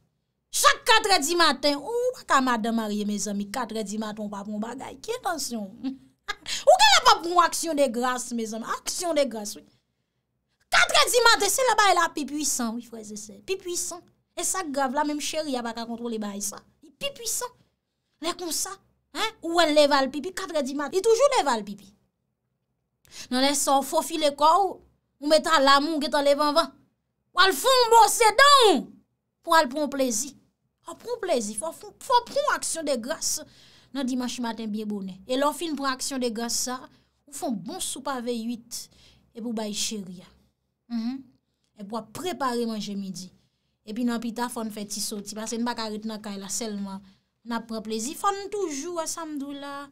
Speaker 1: Chak katredi matin, ou wak a madan marye, me zami, katredi matin, wap wap wap bagay. Kye tansyon. Ou ke la pap wap wak aksyon de gras, me zami, aksyon de gras. Katredi matin, se la bay la pi puisan, wifreze se. Pi puisan. E sa grav, la menm chery a baka kontro li bay sa. Pi puisan. Lè kon sa. Ou wè lè val pipi, katredi matin, lè toujou lè val pipi. Nonè sa, ou fofi lè kor, ou mèt a l'amon gèt a lè van van. Pal fon bose dan pou al pon plezi. Pon plezi, fon pon aksyon de grase nan Dimash Maten Biye Bounen. E lan fin pon aksyon de grase sa, pou fon bon sou pa ve yuit, e pou baye cherya. Mhm. E pou a prepari man jemidi. E pi nan pita fon feti soti, parce n baka ret nan kayla selman. Nan pon plezi, fon toujou a samdou la.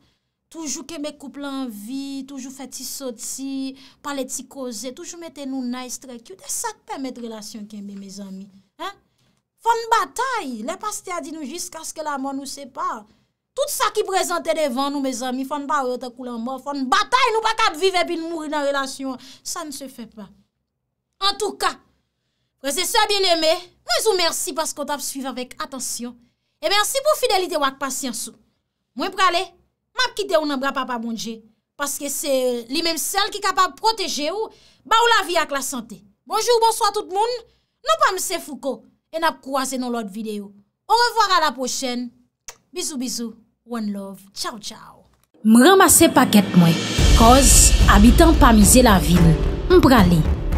Speaker 1: Toujou keme kouple anvi, toujou feti soti, pale ti koze, toujou meten nou nice, trekyou, de sa k'pemet relasyon keme, me zami. Fon batay, le pastè a di nou jisk aske la man nou se pa. Tout sa ki prezante devan nou, me zami, fon ba rota kou la man, fon batay nou baka ap vive pi nou mouri nan relasyon. Sa nou se fe pa. En tou ka, kwen se sè a bin eme, mwen sou mersi paskot ap suive avèk, atansyon. E mersi pou fidelite wak pasyansou. Mwen prale, mwen prale. map kite ou nan bra pa pa mounje, paske se li menm sel ki kapab proteje ou, ba ou la vi ak la sante. Bonjou, bonsoy tout moun, nou pa mse fuko, en ap kouase nou lot videyo. Ou revoar a la pochen, bizou bizou, one love, chow chow. M ramase paket mwen, koz abitan pa mize la vil, m prale.